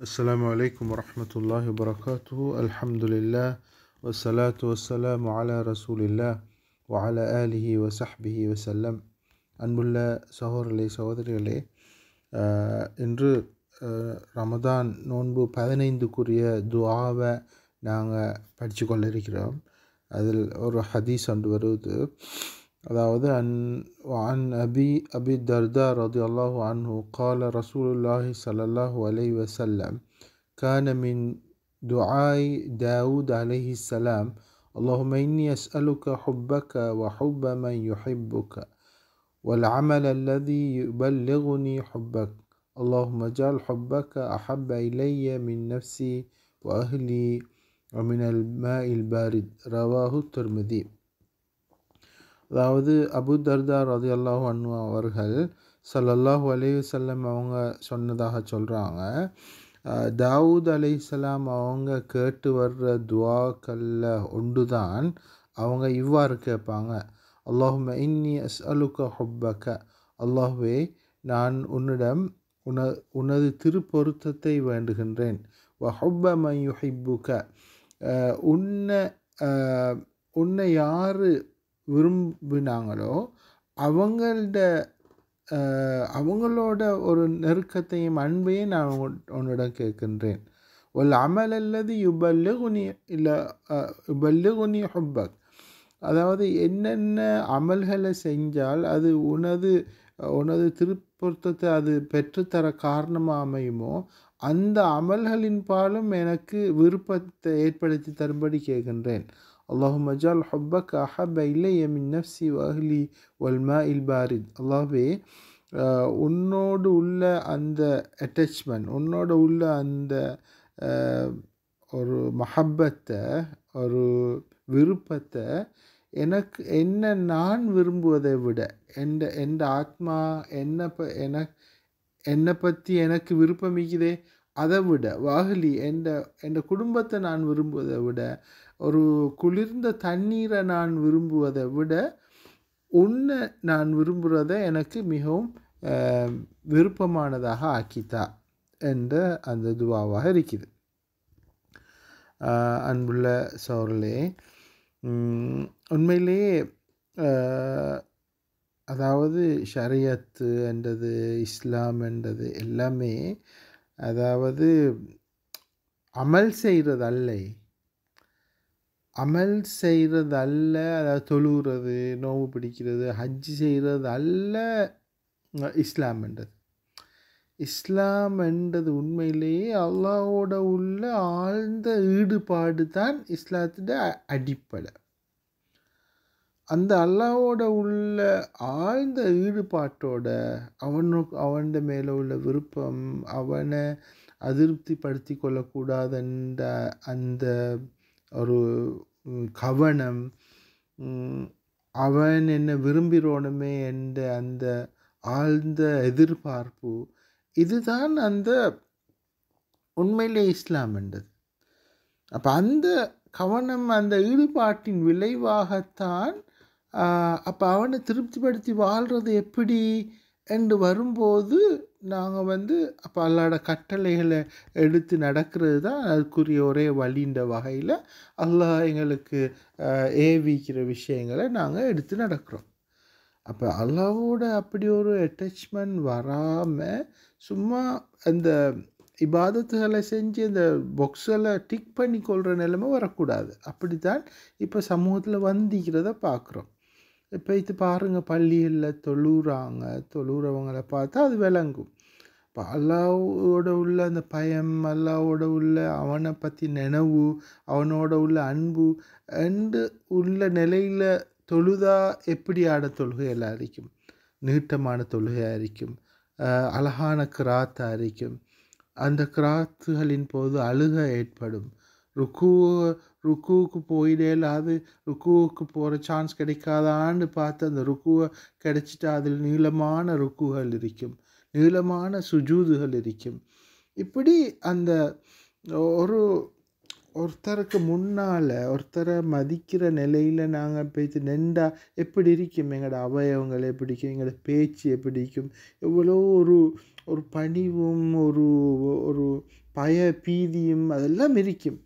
السلام عليكم ورحمة الله وبركاته الحمد لله والصلاة والسلام على رسول الله وعلى آله وصحبه وسلم அன்புள்ள சகோதரர்களே சகோதரிகளே இன்று ரமதான் நோன்பு பதினைந்துக்குரிய துவாவை நாங்கள் படித்து கொள்ள இருக்கிறோம் அதில் ஒரு ஹதீஸ் ஒன்று வருவது وعن أبي أبي الدرداء رضي الله عنه قال رسول الله صلى الله عليه وسلم كان من دعاء داود عليه السلام اللهم إني أسألك حبك وحب من يحبك والعمل الذي يبلغني حبك اللهم اجعل حبك أحب إلي من نفسي وأهلي ومن الماء البارد رواه الترمذي அதாவது அபு தர்தார் அது அல்லாஹ் அண்ணு அவர்கள் சல்லல்லாஹு அலையுசல்லம் அவங்க சொன்னதாக சொல்கிறாங்க தாவூத் அலைசலாம் அவங்க கேட்டு வர்ற துவாக்கல்ல ஒன்று தான் அவங்க இவ்வாறு கேட்பாங்க அல்லாஹு இன்னி அஸ் அலுக்க ஹொப்பக்க அல்லாஹுவே நான் உன்னிடம் உன உனது திருப்பொருத்தத்தை வேண்டுகின்றேன் வ ஹொப்ப மயுஹிப்புக்க உன்னை உன்னை யார் விரும்பினாங்களோ அவங்கள்ட அவங்களோட ஒரு நெருக்கத்தையும் அன்பையும் நான் உன்னிடம் கேட்கின்றேன் ஒரு அமல் அல்லது யுபல்லுகுனி இல்லை யுபல்லுகுனி ஹொப்பக் அதாவது என்னென்ன அமல்களை செஞ்சால் அது உனது உனது திருப்பொருத்தத்தை அது பெற்றுத்தர காரணமாக அமையுமோ அந்த அமல்களின் பாலும் எனக்கு விருப்பத்தை ஏற்படுத்தி தரும்படி கேட்கின்றேன் அல்லாஹும் அஜால் ஹொப்பக் அஹப இல்லைய மின் நஃப்சி வஹ்லி வல்மா இல் பாரித் அல்லாஹ்வே உன்னோடு உள்ள அந்த அட்டாச்மெண்ட் உன்னோடு உள்ள அந்த uh, ஒரு மஹப்பத்தை ஒரு விருப்பத்தை எனக்கு என்ன நான் விரும்புவதை விட எந்த எந்த ஆத்மா என்ன ப என என்னை பற்றி எனக்கு விருப்பமிக்குதே அதை விட வாகலி எந்த என் குடும்பத்தை நான் விரும்புவதை விட ஒரு குளிர்ந்த தண்ணீரை நான் விரும்புவதை விட ஒன்று நான் விரும்புகிறத எனக்கு மிகவும் விருப்பமானதாக ஆக்கித்தா என்ற அந்த துவாவாக இருக்குது அன்புள்ள சோரலே உண்மையிலேயே அதாவது ஷரியத்து என்றது இஸ்லாம் என்றது எல்லாமே அதாவது அமல் செய்கிறது அமல் செய்கிறது அல்ல அதாவது தொழுகிறது நோவு பிடிக்கிறது ஹஜ் செய்கிறது அல்ல இஸ்லாம் என்றது இஸ்லாம் என்றது உண்மையிலேயே அல்லாவோட உள்ள ஆழ்ந்த ஈடுபாடு தான் இஸ்லாத்திட அடிப்படை அந்த அல்லாவோட உள்ள ஆழ்ந்த ஈடுபாட்டோட அவனுக்கு அவன் மேலே உள்ள விருப்பம் அவனை அதிருப்திப்படுத்தி கொள்ளக்கூடாதுன்ற அந்த ஒரு கவனம் அவன் என்ன விரும்புகிறானுமே என்ற அந்த ஆழ்ந்த எதிர்பார்ப்பு இதுதான் அந்த உண்மையிலே இஸ்லாம் என்றது அப்போ அந்த கவனம் அந்த ஈடுபாட்டின் விளைவாகத்தான் அப்போ அவனை திருப்திப்படுத்தி வாழ்கிறது எப்படி என்று வரும்போது நாங்கள் வந்து அப்போ அல்லாட கட்டளைகளை எடுத்து நடக்கிறது தான் அதுக்குரிய ஒரே வழின்ற வகையில் அல்லாஹ் எங்களுக்கு ஏவிக்கிற விஷயங்களை நாங்கள் எடுத்து நடக்கிறோம் அப்போ அல்லாவோட அப்படி ஒரு அட்டாச்மெண்ட் வராமல் சும்மா அந்த இபாதத்துகளை செஞ்சு அந்த பொக்ஸில் டிக் பண்ணி கொள்கிற நிலைமை வரக்கூடாது அப்படி தான் இப்போ சமூகத்தில் வந்திக்கிறத பார்க்குறோம் இப்போ இது பாருங்கள் பள்ளிகளில் தொழுறாங்க தொழுறவங்களை பார்த்தா அது விளங்கும் இப்போ அல்லாவோட உள்ள அந்த பயம் அல்லாவோட உள்ள அவனை பற்றி நினைவு அவனோட உள்ள அன்பு அண்டு உள்ள நிலையில் தொழுதா எப்படி ஆட தொழுகையெல்லாம் இருக்கும் நீட்டமான தொழுகையாக இருக்கும் அழகான கிராத்தாக இருக்கும் அந்த கிராத்துகளின் போது அழுக ஏற்படும் ருக்கு ருக்குவுக்கு போயிடேல அது ருக்குவுக்கு போகிற சான்ஸ் கிடைக்காதான்னு பார்த்து அந்த ருக்குவை கிடைச்சிட்டா அதில் நீளமான ருக்குகள் இருக்கும் நீளமான சுஜூதுகள் இருக்கும் இப்படி அந்த ஒரு ஒருத்தருக்கு முன்னால் ஒருத்தரை மதிக்கிற நிலையில் நாங்கள் பேச்சு நெண்டா எப்படி இருக்கும் எங்களோட அவயவங்கள் எப்படி இருக்கும் எங்களோட பேச்சு எப்படி இருக்கும் எவ்வளோ ஒரு ஒரு பணிவும் ஒரு ஒரு பய பீதியும் அதெல்லாம் இருக்கும்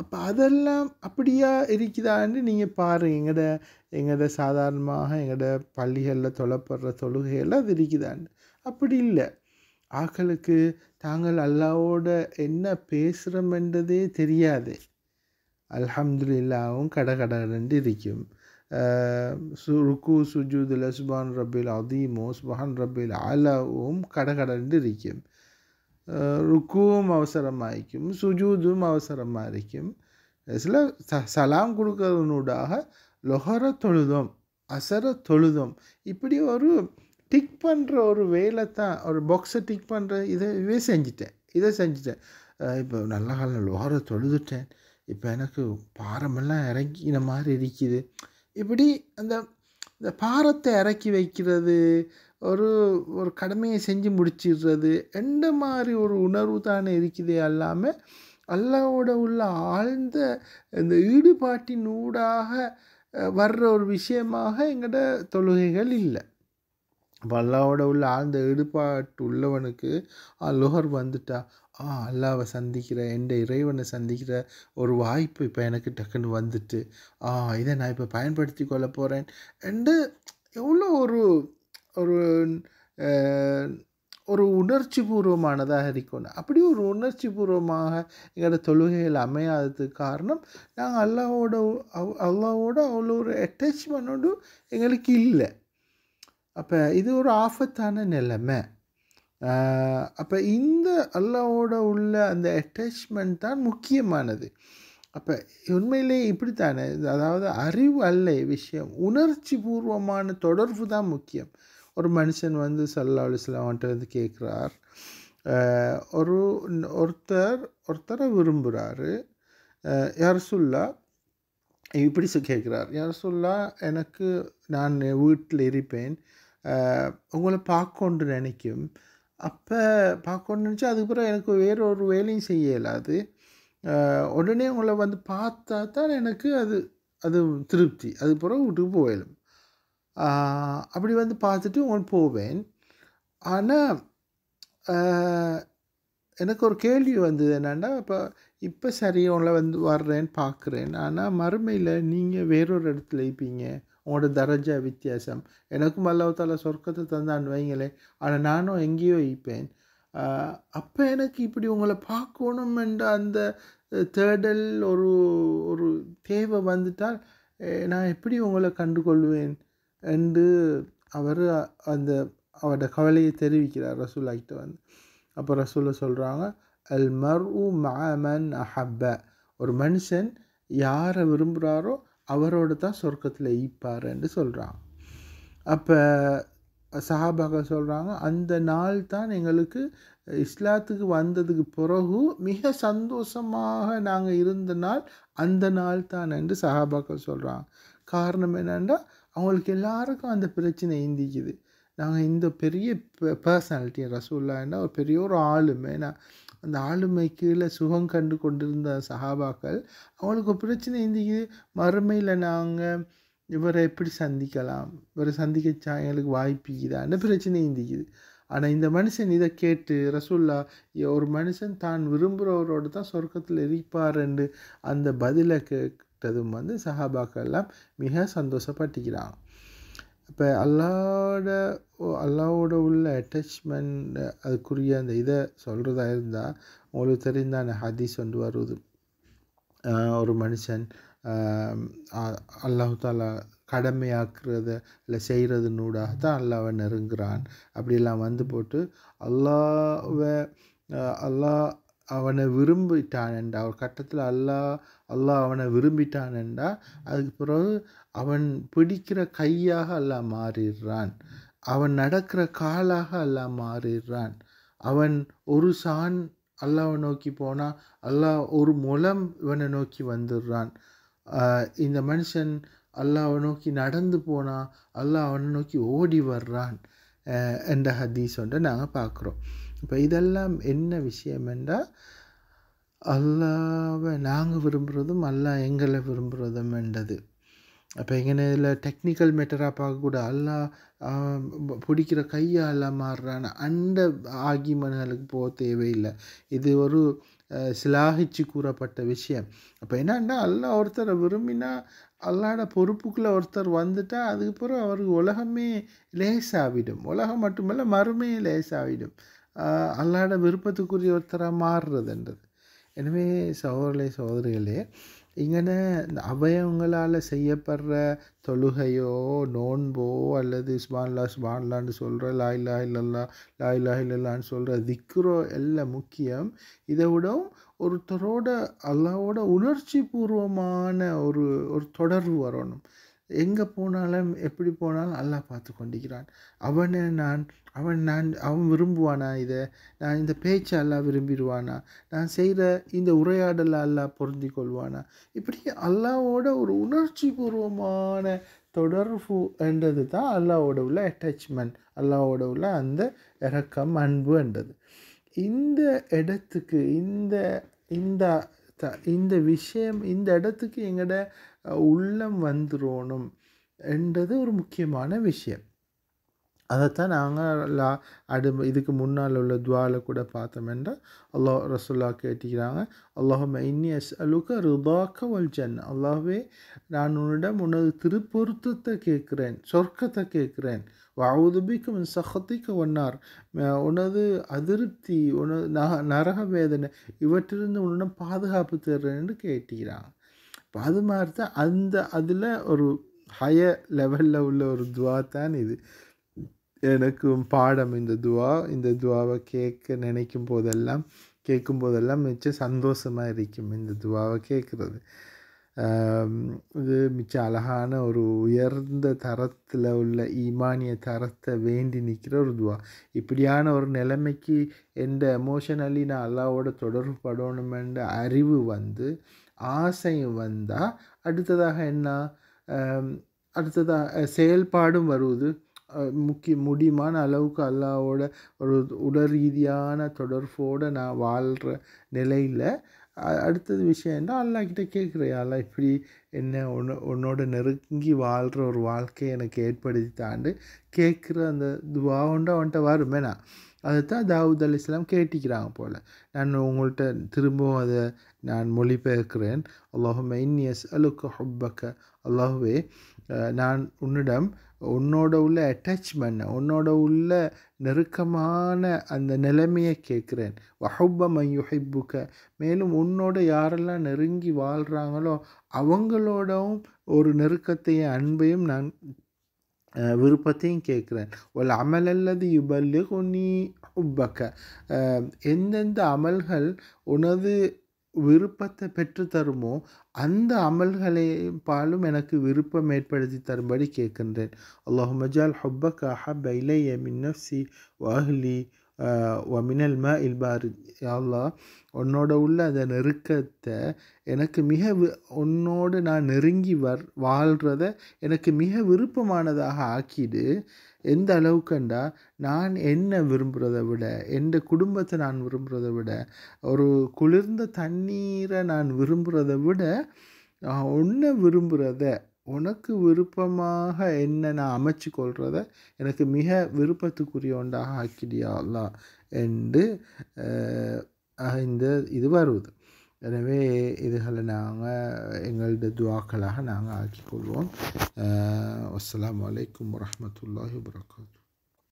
அப்போ அதெல்லாம் அப்படியா இருக்குதான்னு நீங்கள் பாருங்கள் எங்கட எங்கட சாதாரணமாக எங்கட பள்ளிகளில் தொலைப்படுற தொழுகையெல்லாம் அது இருக்குதான்னு அப்படி இல்லை ஆக்களுக்கு தாங்கள் அல்லாவோட என்ன பேசுகிறோமென்றதே தெரியாது அல்ஹம்துல்லாவும் கடகடன்னு இருக்கும் ருக்கு சுஜூது சுபான் ரபில் அதீமோ சுபான் ரபில் அலாவும் கடகடன்னு இருக்கும் ருக்குவும் அவசரமாയിരിക്കും சுஜூதும் அவசரமாக இருக்கும் சில ச சலாம் கொடுக்கறதுனூடாக லொஹர தொழுதம் அசர தொழுதம் இப்படி ஒரு டிக் பண்ணுற ஒரு வேலை தான் ஒரு பாக்ஸை டிக் பண்ணுற இதை இவே செஞ்சிட்டேன் இதை செஞ்சிட்டேன் இப்போ நல்ல காலம் லோகர தொழுதுட்டேன் இப்போ எனக்கு பாரமெல்லாம் இறக்கின மாதிரி இருக்குது இப்படி அந்த இந்த பாரத்தை இறக்கி வைக்கிறது ஒரு ஒரு கடமையை செஞ்சு முடிச்சிடுறது எந்த மாதிரி ஒரு உணர்வு தானே இருக்குது எல்லாமே அல்லாவோட உள்ள ஆழ்ந்த இந்த ஈடுபாட்டின் ஊடாக வர்ற ஒரு விஷயமாக எங்கள்கிட்ட தொழுகைகள் இல்லை இப்போ அல்லாவோட உள்ள ஆழ்ந்த ஈடுபாட்டு உள்ளவனுக்கு ஆ லுகர் வந்துட்டா ஆ அல்லாவை சந்திக்கிற எந்த இறைவனை சந்திக்கிற ஒரு வாய்ப்பு இப்போ எனக்கு டக்குன்னு வந்துட்டு ஆ இதை நான் இப்போ பயன்படுத்தி கொள்ள போகிறேன் என்று எவ்வளோ ஒரு ஒரு ஒரு உணர்ச்சி பூர்வமானதாக இருக்கணும் அப்படி ஒரு உணர்ச்சி பூர்வமாக எங்களோட தொழுகைகள் அமையாததுக்கு காரணம் நாங்கள் அல்லாவோட அல்லாவோட அவ்வளோ ஒரு அட்டாச்மெண்டோடு எங்களுக்கு இல்லை அப்போ இது ஒரு ஆபத்தான நிலைமை அப்போ இந்த அல்லாவோட உள்ள அந்த அட்டாச்மெண்ட் தான் முக்கியமானது அப்போ உண்மையிலே இப்படித்தானே அதாவது அறிவு அல்ல விஷயம் உணர்ச்சி பூர்வமான தொடர்பு தான் முக்கியம் ஒரு மனுஷன் வந்து சல்லா வந்துட்டு வந்து கேட்குறார் ஒரு ஒருத்தர் ஒருத்தரை விரும்புகிறாரு யார் சொல்லா இப்படி கேட்குறார் யார் சொல்லா எனக்கு நான் வீட்டில் இருப்பேன் உங்களை பார்க்கணுன்னு நினைக்கும் அப்போ பார்க்கணுன்னு நினச்சா அதுக்கப்புறம் எனக்கு வேறு ஒரு வேலையும் செய்ய இயலாது உடனே உங்களை வந்து பார்த்தா தான் எனக்கு அது அது திருப்தி அது பிறகு போயிடும் அப்படி வந்து பார்த்துட்டு உன் போவேன் ஆனால் எனக்கு ஒரு கேள்வி வந்தது என்னென்னா இப்போ இப்போ சரி உங்களை வந்து வர்றேன்னு பார்க்குறேன் ஆனால் மறுமையில் நீங்கள் வேறொரு இடத்துல இருப்பீங்க உங்களோட தரஜா வித்தியாசம் எனக்கும் அல்லாத்தால சொர்க்கத்தை தந்தான்னு வைங்களேன் ஆனால் நானும் எங்கேயோ இருப்பேன் அப்போ எனக்கு இப்படி உங்களை பார்க்கணும் என்ற அந்த தேடல் ஒரு ஒரு தேவை வந்துட்டால் நான் எப்படி உங்களை கண்டுகொள்வேன் என்று அவர் அந்த அவரோட கவலையை தெரிவிக்கிறார் ஆகிட்ட வந்து அப்போ ரசூலை சொல்கிறாங்க அல் மர் உ மன் அஹப்ப ஒரு மனுஷன் யாரை விரும்புகிறாரோ அவரோடு தான் சொர்க்கத்தில் என்று சொல்கிறாங்க அப்போ சஹாபாக்கள் சொல்கிறாங்க அந்த நாள் தான் எங்களுக்கு இஸ்லாத்துக்கு வந்ததுக்கு பிறகு மிக சந்தோஷமாக நாங்கள் இருந்த நாள் அந்த நாள் தான் என்று சஹாபாக்கள் சொல்கிறாங்க காரணம் என்னென்னா அவங்களுக்கு எல்லாருக்கும் அந்த பிரச்சனை இந்திக்குது நாங்கள் இந்த பெரிய பர்சனாலிட்டி என்ன ஒரு பெரிய ஒரு ஆளுமை நான் அந்த ஆளுமை கீழே சுகம் கண்டு கொண்டிருந்த சஹாபாக்கள் அவங்களுக்கு ஒரு பிரச்சனை இந்திக்குது மறுமையில் நாங்கள் இவரை எப்படி சந்திக்கலாம் இவரை சந்திக்கச்சா எங்களுக்கு அந்த பிரச்சனை இந்திக்குது ஆனால் இந்த மனுஷன் இதை கேட்டு ரசூல்லா ஒரு மனுஷன் தான் விரும்புகிறவரோடு தான் சொர்க்கத்தில் என்று அந்த பதிலை கே கேட்டதும் வந்து சஹாபாக்கள்லாம் மிக சந்தோஷப்பட்டுக்கிறாங்க இப்போ அல்லாவோட அல்லாவோட உள்ள அட்டாச்மெண்ட் அதுக்குரிய அந்த இதை சொல்கிறதா இருந்தால் உங்களுக்கு தெரிந்தான ஹதீஸ் ஒன்று வருது ஒரு மனுஷன் அல்லாஹு தாலா கடமையாக்குறத இல்லை செய்கிறதுனூடாக தான் அல்லாவை நெருங்குறான் அப்படிலாம் வந்து போட்டு அல்லாவை அல்லா அவனை விரும்பிட்டானேண்டா ஒரு கட்டத்தில் அல்லாஹ் அல்லாஹ் அவனை விரும்பிட்டானண்டா அதுக்கு பிறகு அவன் பிடிக்கிற கையாக அல்லாஹ் மாறிடுறான் அவன் நடக்கிற காலாக அல்லாஹ் மாறிடுறான் அவன் ஒரு சான் அல்லாவை நோக்கி போனால் அல்லாஹ் ஒரு மூலம் இவனை நோக்கி வந்துடுறான் இந்த மனுஷன் அல்லாவை நோக்கி நடந்து போனால் அல்லாஹ் அவனை நோக்கி ஓடி வர்றான் என்ற ஹதீஸ் ஒன்றை நாங்கள் பார்க்குறோம் இப்போ இதெல்லாம் என்ன விஷயம் என்றால் அல்லாவை நாங்கள் விரும்புகிறதும் அல்லா எங்களை விரும்புகிறதும் என்றது அப்போ எங்கே இதில் டெக்னிக்கல் மேட்டராக பார்க்கக்கூடாது அல்லா பிடிக்கிற கையால் மாறுறான அந்த ஆகிமன்களுக்கு போக தேவையில்லை இது ஒரு சிலாகிச்சு கூறப்பட்ட விஷயம் அப்போ என்னன்னா அல்லா ஒருத்தரை விரும்பினா அல்லாட பொறுப்புக்குள்ளே ஒருத்தர் வந்துட்டா அதுக்கப்புறம் அவருக்கு உலகமே லேசாகிடும் உலகம் மட்டுமல்ல மறுமையே லேசாகிடும் அல்லாட விருப்பத்துக்குரிய ஒருத்தராக மாறுறதுன்றது எனவே சகோதரே சகோதரிகளே இங்கே அவயவங்களால் செய்யப்படுற தொழுகையோ நோன்போ அல்லது ஸ்பான்லா ஸ்பான்லான்னு சொல்கிற லாய் லாய் இல்லல்லா லாய் லாய் இல்லல்லான்னு சொல்கிற திக்ரோ எல்லாம் முக்கியம் இதை விடவும் ஒருத்தரோட அல்லாவோட உணர்ச்சி பூர்வமான ஒரு ஒரு தொடர்பு வரணும் எங்கே போனாலும் எப்படி போனாலும் அல்லாஹ் பார்த்து கொண்டிருக்கிறான் அவனை நான் அவன் நான் அவன் விரும்புவானா இதை நான் இந்த பேச்சை அல்லா விரும்பிடுவானா நான் செய்கிற இந்த உரையாடலை அல்லா பொருந்தி கொள்வானா இப்படி அல்லாவோட ஒரு உணர்ச்சி பூர்வமான தொடர்பு என்றது தான் அல்லாவோட உள்ள அட்டாச்மெண்ட் அல்லாவோட உள்ள அந்த இறக்கம் அன்பு என்றது இந்த இடத்துக்கு இந்த இந்த த இந்த விஷயம் இந்த இடத்துக்கு எங்களோட உள்ளம் வந்துடணும் என்றது ஒரு முக்கியமான விஷயம் அதைத்தான் நாங்கள் லா அடு இதுக்கு முன்னால் உள்ள துவாவில் கூட பார்த்தோமென்றால் அல்லாஹ் ரசுல்லா கேட்டுக்கிறாங்க அல்லாஹும் இன்னி அஸ் அலுக்க ருதாக்க வல் ஜன் அல்லாஹ்வே நான் உன்னிடம் உனது திருப்பொருத்தத்தை கேட்குறேன் சொர்க்கத்தை கேட்குறேன் வாவுதுபிக்கும் சகத்திக்கு ஒன்னார் உனது அதிருப்தி உனது ந நரக வேதனை இவற்றிலிருந்து உன்னிடம் பாதுகாப்பு தர்றேன்னு கேட்டுக்கிறாங்க இப்போ அது மாதிரி தான் அந்த அதில் ஒரு ஹையர் லெவலில் உள்ள ஒரு துவா தான் இது எனக்கும் பாடம் இந்த துவா இந்த துவாவை கேட்க நினைக்கும் போதெல்லாம் கேட்கும் போதெல்லாம் மிச்ச சந்தோஷமாக இருக்கும் இந்த துவாவை கேட்குறது இது மிச்ச அழகான ஒரு உயர்ந்த தரத்தில் உள்ள ஈமானிய தரத்தை வேண்டி நிற்கிற ஒரு துவா இப்படியான ஒரு நிலைமைக்கு எந்த எமோஷனலி நான் அல்லாவோட தொடர்பு படணுமென்ற அறிவு வந்து ஆசையும் வந்தால் அடுத்ததாக என்ன அடுத்ததாக செயல்பாடும் வருவது முக்கிய முடியுமான அளவுக்கு அல்லாவோட ஒரு உடல் ரீதியான தொடர்போடு நான் வாழ்கிற நிலையில் அடுத்தது விஷயம் என்ன அல்லாக்கிட்ட கேட்குறேன் அல்லா இப்படி என்ன ஒன்று உன்னோட நெருங்கி வாழ்கிற ஒரு வாழ்க்கையை எனக்கு ஏற்படுத்தி தாண்டு கேட்குற அந்த துவாவுண்டா அவன்கிட்ட வருமே நான் அதை தான் தாவூத் அலி இஸ்லாம் கேட்டிக்கிறாங்க போல் நான் உங்கள்கிட்ட திரும்பவும் அதை நான் மொழிபெயர்க்கிறேன் மெயின் இன்னியஸ் அலுக்கு ஹொப்பக்க அல்லாஹுவே நான் உன்னிடம் உன்னோட உள்ள அட்டாச்மெண்ட் உன்னோட உள்ள நெருக்கமான அந்த நிலைமையை கேட்குறேன் வஹுப்ப மையுஹிப்புக்க மேலும் உன்னோட யாரெல்லாம் நெருங்கி வாழ்கிறாங்களோ அவங்களோடவும் ஒரு நெருக்கத்தையும் அன்பையும் நான் விருப்பத்தையும் கேட்குறேன் ஒரு அமல் அல்லது யுபல்லு நீ உப்பக்க எந்தெந்த அமல்கள் உனது விருப்பத்தை பெற்று தருமோ அந்த அமல்களையும் பாலும் எனக்கு விருப்பம் ஏற்படுத்தி தரும்படி கேட்கின்றேன் அல்லாஹ் மஜால் ஹொப்பக் அஹப் இலைய மின்னப்சி வாஹ்லி ஒமினல் ம இல்பாரி அல்லா உன்னோட உள்ள அந்த நெருக்கத்தை எனக்கு மிக உன்னோடு நான் நெருங்கி வர் வாழ்கிறத எனக்கு மிக விருப்பமானதாக ஆக்கிடு எந்த அளவுக்குண்டா நான் என்ன விரும்புகிறத விட என் குடும்பத்தை நான் விரும்புகிறத விட ஒரு குளிர்ந்த தண்ணீரை நான் விரும்புகிறத விட ஒன்றை விரும்புகிறத உனக்கு விருப்பமாக என்ன நான் அமைச்சு கொள்கிறத எனக்கு மிக விருப்பத்துக்குரிய ஒன்றாக ஆக்கிடியாலாம் என்று இந்த இது வருவது எனவே இதுகளை நாங்கள் எங்களது துவாக்களாக நாங்கள் ஆக்கிக்கொள்வோம் அஸ்லாம் வலைக்கம் வரமத்துல்லாஹி வரகாத்து